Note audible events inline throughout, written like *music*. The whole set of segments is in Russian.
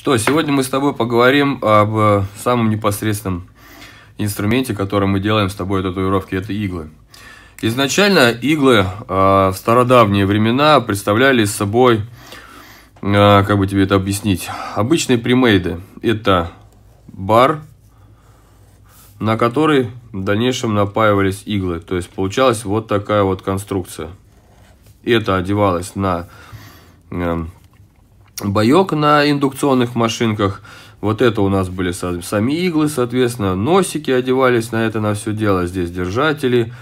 Что, сегодня мы с тобой поговорим об э, самом непосредственном инструменте, который мы делаем с тобой татуировки, это иглы. Изначально иглы э, в стародавние времена представляли собой, э, как бы тебе это объяснить, обычные примейды. Это бар, на который в дальнейшем напаивались иглы. То есть получалась вот такая вот конструкция. Это одевалось на эм, боек на индукционных машинках. Вот это у нас были сами иглы, соответственно, носики одевались на это, на все дело. Здесь держатели.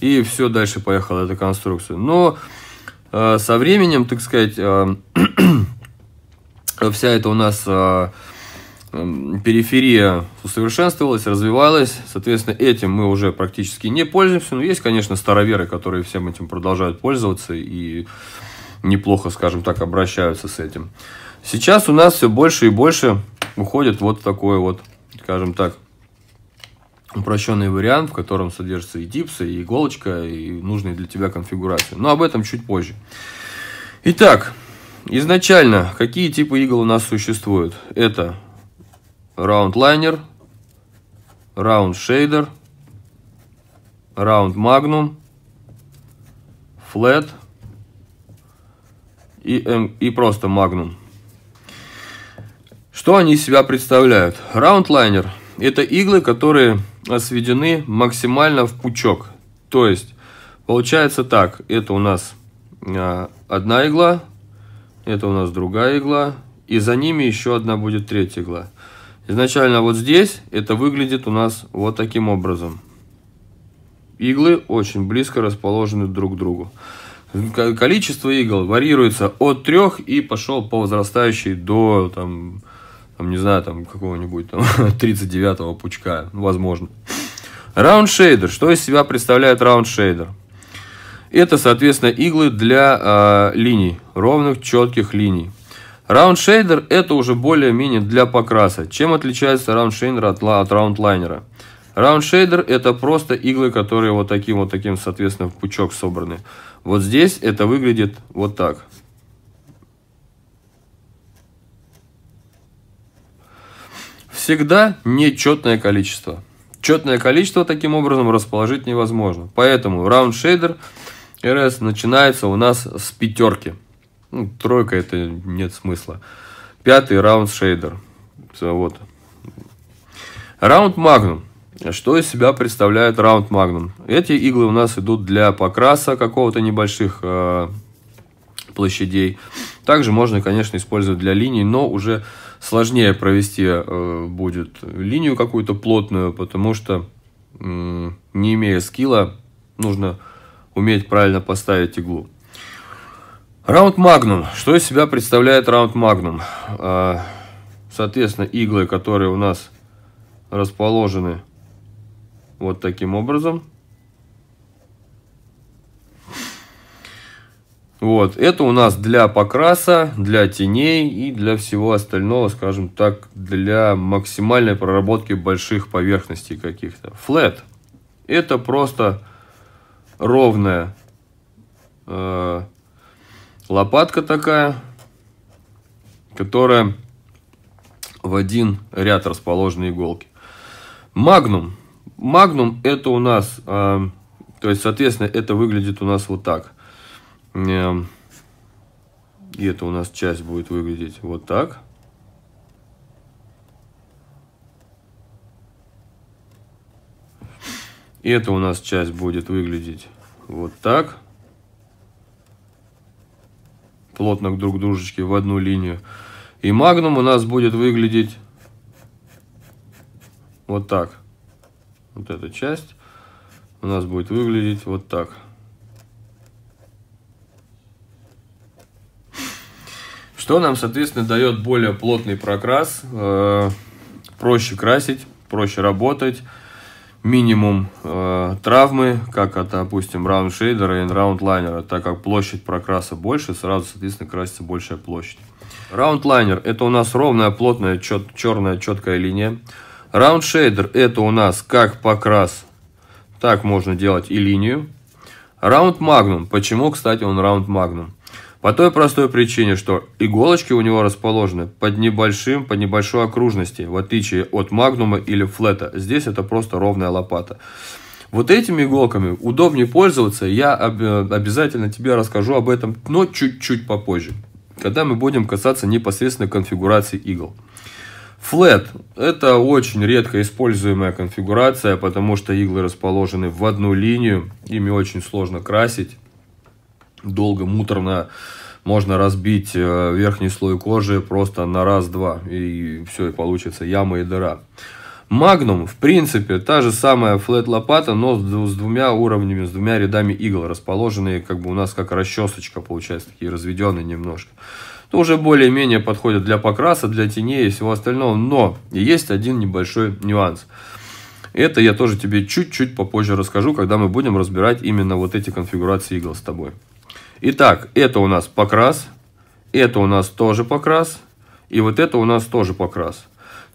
И все дальше поехала эта конструкция. Но э, со временем, так сказать, э, *clears throat* вся эта у нас э, периферия усовершенствовалась, развивалась. Соответственно, этим мы уже практически не пользуемся. Но есть, конечно, староверы, которые всем этим продолжают пользоваться и неплохо, скажем так, обращаются с этим. Сейчас у нас все больше и больше уходит вот такой вот, скажем так, упрощенный вариант, в котором содержатся и дипсы, и иголочка, и нужные для тебя конфигурации. Но об этом чуть позже. Итак, изначально какие типы игл у нас существуют? Это round liner, round shader, round magnum, flat и, М, эм, и просто Magnum. Что они из себя представляют? Раунд-лайнер – это иглы, которые сведены максимально в пучок. То есть, получается так, это у нас а, одна игла, это у нас другая игла, и за ними еще одна будет третья игла. Изначально вот здесь это выглядит у нас вот таким образом. Иглы очень близко расположены друг к другу. Количество игл варьируется от трех и пошел по возрастающей до, там, там не знаю, там какого-нибудь там 39-го *laughs* пучка, возможно. Раундшейдер. Что из себя представляет раундшейдер? Это, соответственно, иглы для э, линий, ровных, четких линий. Раундшейдер это уже более-менее для покраса. Чем отличается раундшейдер от, от лайнера Раунд-шейдер это просто иглы, которые вот таким вот таким, соответственно, в пучок собраны. Вот здесь это выглядит вот так. Всегда нечетное количество. Четное количество таким образом расположить невозможно. Поэтому раунд-шейдер RS начинается у нас с пятерки. Ну, тройка это нет смысла. Пятый раунд-шейдер. Вот. Раунд-магнум. Что из себя представляет раунд Magnum? Эти иглы у нас идут для покраса какого-то небольших э, площадей. Также можно, конечно, использовать для линий, но уже сложнее провести э, будет линию какую-то плотную, потому что э, не имея скилла, нужно уметь правильно поставить иглу. Раунд Magnum. Что из себя представляет раунд Magnum? Э, соответственно, иглы, которые у нас расположены вот таким образом. Вот, это у нас для покраса, для теней и для всего остального, скажем так, для максимальной проработки больших поверхностей каких-то. Flat – это просто ровная э, лопатка такая, которая в один ряд расположены иголки. Магнум Магнум это у нас, э, то есть, соответственно, это выглядит у нас вот так. Э, и это у нас часть будет выглядеть вот так. И это у нас часть будет выглядеть вот так. Плотно друг к дружечке в одну линию. И магнум у нас будет выглядеть вот так вот эта часть у нас будет выглядеть вот так. Что нам, соответственно, дает более плотный прокрас, э, проще красить, проще работать, минимум э, травмы, как от, допустим, раунд-шейдера и раунд-лайнера, так как площадь прокраса больше, сразу, соответственно, красится большая площадь. Раунд-лайнер – это у нас ровная, плотная, чет черная, четкая линия. Round Shader это у нас как покрас, так можно делать и линию. Round Magnum Почему, кстати, он Round Magnum По той простой причине, что иголочки у него расположены под небольшим, под небольшой окружности, в отличие от магнума или флета. Здесь это просто ровная лопата. Вот этими иголками удобнее пользоваться, я э, обязательно тебе расскажу об этом, но чуть-чуть попозже, когда мы будем касаться непосредственно конфигурации игл. Flat – это очень редко используемая конфигурация, потому что иглы расположены в одну линию, ими очень сложно красить, долго, муторно, можно разбить э, верхний слой кожи просто на раз-два, и все, и получится яма и дыра. Магнум – в принципе, та же самая флет-лопата, но с двумя уровнями, с двумя рядами игл, расположенные как бы у нас как расчесочка, получается, такие разведенные немножко. То уже более-менее подходят для покраса, для теней и всего остального. Но есть один небольшой нюанс. Это я тоже тебе чуть-чуть попозже расскажу, когда мы будем разбирать именно вот эти конфигурации игл с тобой. Итак, это у нас покрас, это у нас тоже покрас, и вот это у нас тоже покрас.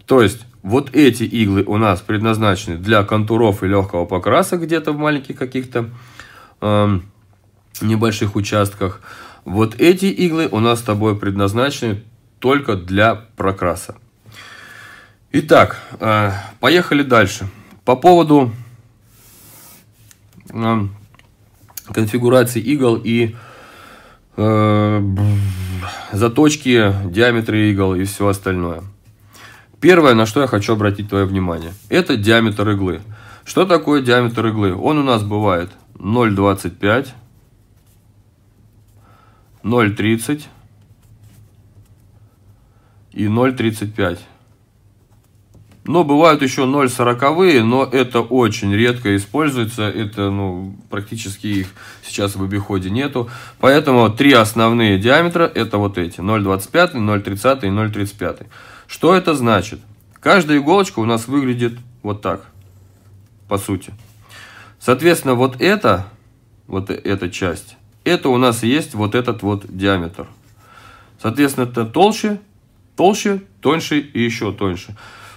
То есть, вот эти иглы у нас предназначены для контуров и легкого покраса где-то в маленьких каких-то э, небольших участках. Вот эти иглы у нас с тобой предназначены только для прокраса. Итак, э, поехали дальше. По поводу э, конфигурации игл и э, заточки, диаметры игл и все остальное. Первое, на что я хочу обратить твое внимание, это диаметр иглы. Что такое диаметр иглы? Он у нас бывает 0,25 0,30 и 0,35. Но бывают еще 0,40, но это очень редко используется. Это ну, практически их сейчас в обиходе нету. Поэтому три основные диаметра это вот эти. 0,25, 0,30 и 0,35. Что это значит? Каждая иголочка у нас выглядит вот так. По сути. Соответственно, вот это, вот эта часть, это у нас есть вот этот вот диаметр. Соответственно, это толще, толще, тоньше и еще тоньше.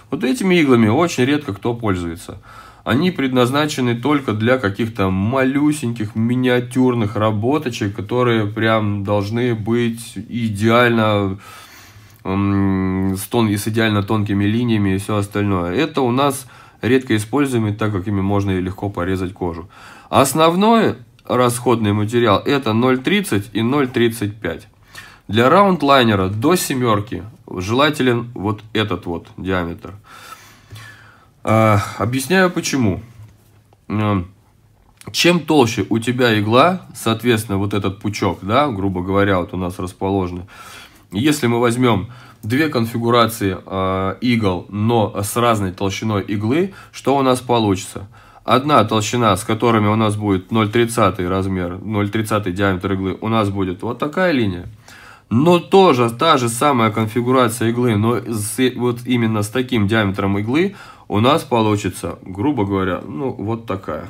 Вот этими иглами очень редко кто пользуется. Они предназначены только для каких-то малюсеньких миниатюрных работочек, которые прям должны быть идеально с, тон, с идеально тонкими линиями и все остальное. Это у нас редко используемые, так как ими можно и легко порезать кожу. А основное расходный материал это 0,30 и 0,35. Для раунд-лайнера до семерки желателен вот этот вот диаметр. А, объясняю почему. А, чем толще у тебя игла, соответственно, вот этот пучок, да, грубо говоря, вот у нас расположены. Если мы возьмем две конфигурации э, игл, но с разной толщиной иглы, что у нас получится? одна толщина, с которыми у нас будет 0,30 размер, 0,30 диаметр иглы, у нас будет вот такая линия. Но тоже та же самая конфигурация иглы, но с, вот именно с таким диаметром иглы у нас получится, грубо говоря, ну вот такая.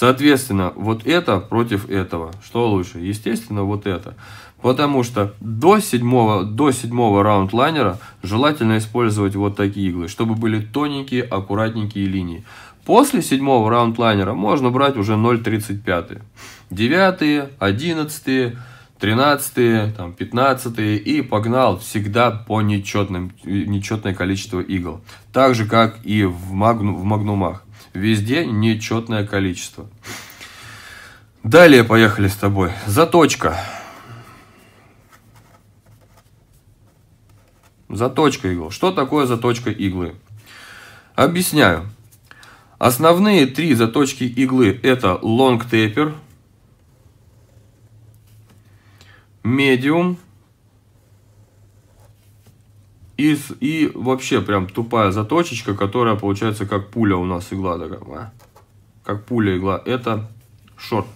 Соответственно, вот это против этого. Что лучше? Естественно, вот это. Потому что до седьмого, до седьмого раунд лайнера желательно использовать вот такие иглы, чтобы были тоненькие, аккуратненькие линии. После седьмого раунд лайнера можно брать уже 0.35. Девятые, одиннадцатые, тринадцатые, там, пятнадцатые и погнал всегда по нечетным, нечетное количество игл. Так же, как и в, магну, в магнумах. Везде нечетное количество. Далее поехали с тобой. Заточка. Заточка игл. Что такое заточка иглы? Объясняю. Основные три заточки иглы это long taper, medium и, и вообще прям тупая заточечка, которая получается как пуля у нас игла такая. А? Как пуля игла. Это шорт.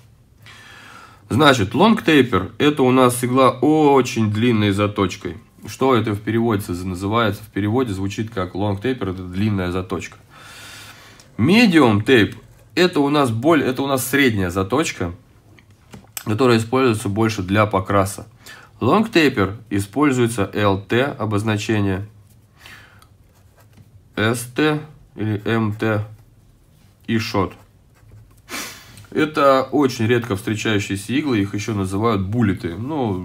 Значит, long taper это у нас игла очень длинной заточкой. Что это в переводе называется? В переводе звучит как long taper. это длинная заточка. Medium тейп – это у нас боль, это у нас средняя заточка, которая используется больше для покраса. Лонгтейпер используется LT обозначение, ST или MT и шот. Это очень редко встречающиеся иглы, их еще называют буллеты. Ну,